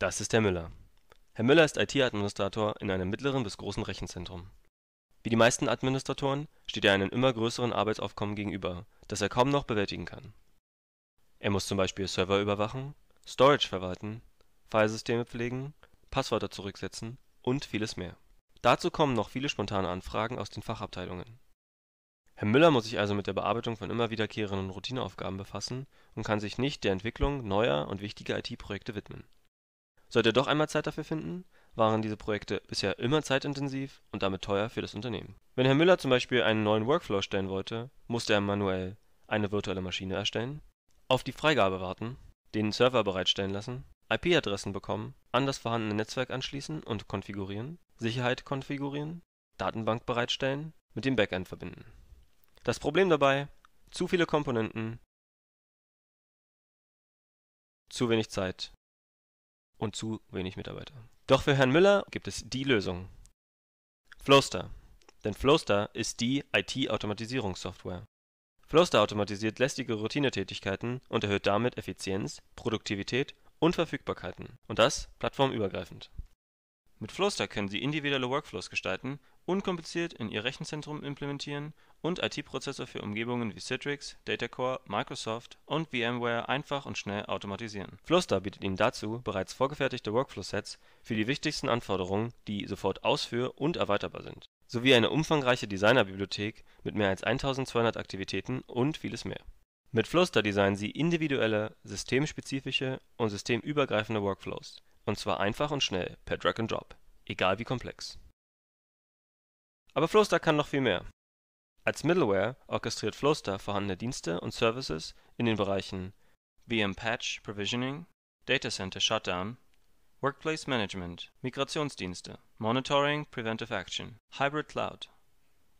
Das ist Herr Müller. Herr Müller ist IT-Administrator in einem mittleren bis großen Rechenzentrum. Wie die meisten Administratoren steht er einem immer größeren Arbeitsaufkommen gegenüber, das er kaum noch bewältigen kann. Er muss zum Beispiel Server überwachen, Storage verwalten, Filesysteme pflegen, Passwörter zurücksetzen und vieles mehr. Dazu kommen noch viele spontane Anfragen aus den Fachabteilungen. Herr Müller muss sich also mit der Bearbeitung von immer wiederkehrenden Routineaufgaben befassen und kann sich nicht der Entwicklung neuer und wichtiger IT-Projekte widmen sollte er doch einmal Zeit dafür finden, waren diese Projekte bisher immer zeitintensiv und damit teuer für das Unternehmen. Wenn Herr Müller zum Beispiel einen neuen Workflow erstellen wollte, musste er manuell eine virtuelle Maschine erstellen, auf die Freigabe warten, den Server bereitstellen lassen, IP-Adressen bekommen, an das vorhandene Netzwerk anschließen und konfigurieren, Sicherheit konfigurieren, Datenbank bereitstellen, mit dem Backend verbinden. Das Problem dabei, zu viele Komponenten, zu wenig Zeit und zu wenig Mitarbeiter. Doch für Herrn Müller gibt es die Lösung. Flowstar. Denn Flowstar ist die IT-Automatisierungssoftware. Flowstar automatisiert lästige Routinetätigkeiten und erhöht damit Effizienz, Produktivität und Verfügbarkeiten. Und das plattformübergreifend. Mit Flowstar können Sie individuelle Workflows gestalten unkompliziert in ihr Rechenzentrum implementieren und IT-Prozesse für Umgebungen wie Citrix, Datacore, Microsoft und VMware einfach und schnell automatisieren. Fluster bietet Ihnen dazu bereits vorgefertigte Workflow-Sets für die wichtigsten Anforderungen, die sofort ausführ und erweiterbar sind, sowie eine umfangreiche Designerbibliothek mit mehr als 1200 Aktivitäten und vieles mehr. Mit Fluster designen Sie individuelle, systemspezifische und systemübergreifende Workflows, und zwar einfach und schnell per Drag and Drop, egal wie komplex aber Flowstar kann noch viel mehr. Als Middleware orchestriert Flowstar vorhandene Dienste und Services in den Bereichen VM-Patch Provisioning, Data Center Shutdown, Workplace Management, Migrationsdienste, Monitoring Preventive Action, Hybrid Cloud,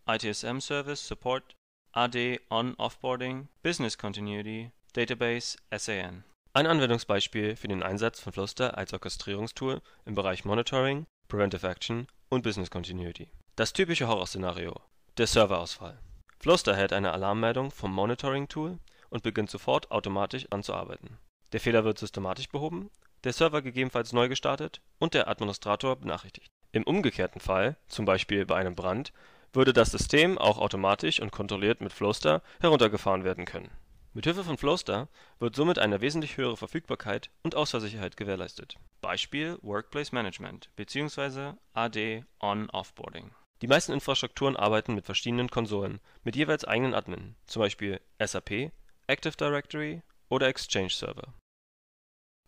ITSM Service Support, AD On-Offboarding, Business Continuity, Database SAN. Ein Anwendungsbeispiel für den Einsatz von Flowstar als Orchestrierungstool im Bereich Monitoring, Preventive Action und Business Continuity. Das typische Horrorszenario: Der Serverausfall. Fluster erhält eine Alarmmeldung vom Monitoring-Tool und beginnt sofort automatisch anzuarbeiten. Der Fehler wird systematisch behoben, der Server gegebenenfalls neu gestartet und der Administrator benachrichtigt. Im umgekehrten Fall zum Beispiel bei einem Brand) würde das System auch automatisch und kontrolliert mit Fluster heruntergefahren werden können. Mit Hilfe von Fluster wird somit eine wesentlich höhere Verfügbarkeit und Ausfallsicherheit gewährleistet. Beispiel Workplace Management bzw. AD On/Offboarding die meisten Infrastrukturen arbeiten mit verschiedenen Konsolen mit jeweils eigenen Admin (z. B. SAP, Active Directory oder Exchange-Server).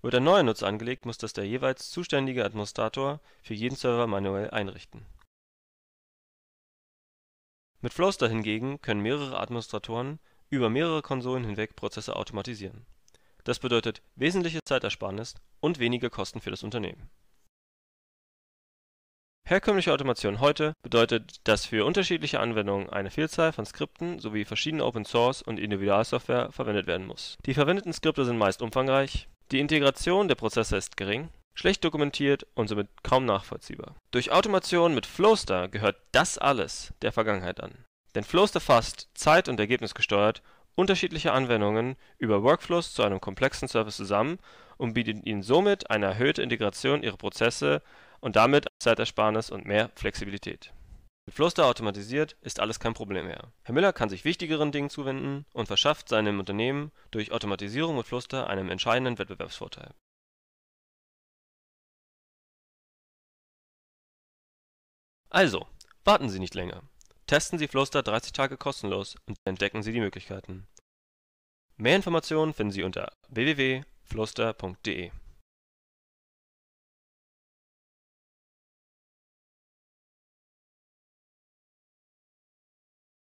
Wird ein neuer Nutzer angelegt, muss das der jeweils zuständige Administrator für jeden Server manuell einrichten. Mit Flowster hingegen können mehrere Administratoren über mehrere Konsolen hinweg Prozesse automatisieren. Das bedeutet wesentliche Zeitersparnis und weniger Kosten für das Unternehmen Herkömmliche Automation heute bedeutet, dass für unterschiedliche Anwendungen eine Vielzahl von Skripten sowie verschiedene Open-Source und Individualsoftware verwendet werden muss. Die verwendeten Skripte sind meist umfangreich, die Integration der Prozesse ist gering, schlecht dokumentiert und somit kaum nachvollziehbar. Durch Automation mit Flowster gehört das alles der Vergangenheit an. Denn Flowster fasst zeit und ergebnisgesteuert unterschiedliche Anwendungen über Workflows zu einem komplexen Service zusammen und bietet ihnen somit eine erhöhte Integration ihrer Prozesse und damit Zeitersparnis und mehr Flexibilität. Mit Fluster automatisiert ist alles kein Problem mehr. Herr Müller kann sich wichtigeren Dingen zuwenden und verschafft seinem Unternehmen durch Automatisierung mit Fluster einen entscheidenden Wettbewerbsvorteil. Also, warten Sie nicht länger. Testen Sie Fluster 30 Tage kostenlos und entdecken Sie die Möglichkeiten. Mehr Informationen finden Sie unter www.fluster.de.